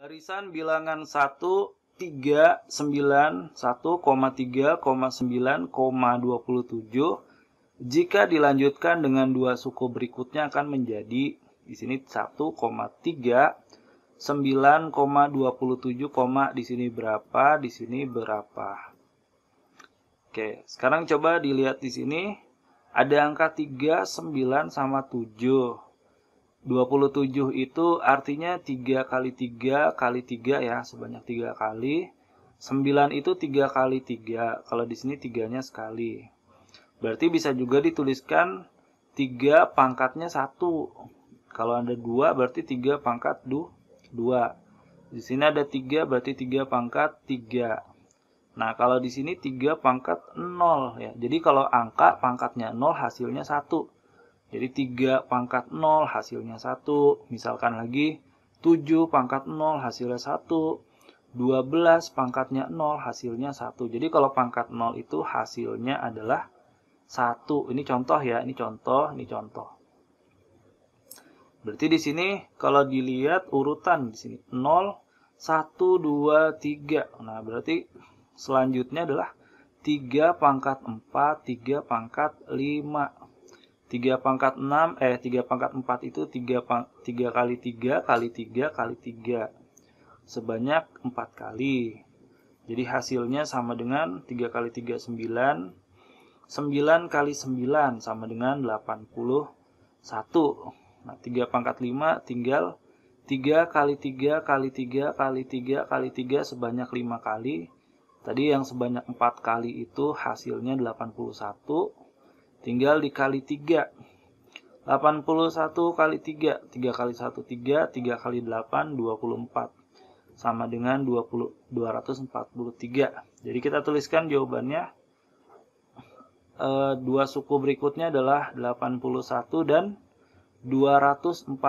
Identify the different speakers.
Speaker 1: Barisan bilangan 1, 3, 9, 1, 3, 9, 27. Jika dilanjutkan dengan dua suku berikutnya akan menjadi di sini 1, 3, 9, 27, di sini berapa, di sini berapa. Oke, sekarang coba dilihat di sini. Ada angka 3, 9, sama 7. 27 itu artinya 3 kali 3 kali 3 ya, sebanyak 3 kali. 9 itu 3 kali 3, kalau di sini 3-nya sekali. Berarti bisa juga dituliskan 3 pangkatnya 1. Kalau ada 2 berarti 3 pangkat 2. Di sini ada 3 berarti 3 pangkat 3. Nah, kalau di sini 3 pangkat 0 ya. Jadi kalau angka pangkatnya 0 hasilnya 1. Jadi 3 pangkat 0 hasilnya 1. Misalkan lagi 7 pangkat 0 hasilnya 1. 12 pangkatnya 0 hasilnya 1. Jadi kalau pangkat 0 itu hasilnya adalah 1. Ini contoh ya, ini contoh, ini contoh. Berarti di sini kalau dilihat urutan di sini 0 1 2 3. Nah, berarti selanjutnya adalah 3 pangkat 4, 3 pangkat 5. 3 pangkat 6 eh 3 pangkat 4 itu 3 pang, 3 kali 3 kali 3 kali 3 sebanyak 4 kali. Jadi hasilnya sama dengan 3 kali 3 9. 9 kali 9 sama dengan 81. Nah, 3 pangkat 5 tinggal 3 kali 3 kali 3 kali 3 kali 3 sebanyak 5 kali. Tadi yang sebanyak 4 kali itu hasilnya 81 tinggal dikali 3. 81 kali 3, 3 kali 1 3, 3 kali 8 24 sama dengan 20 243. Jadi kita tuliskan jawabannya e, dua suku berikutnya adalah 81 dan 243.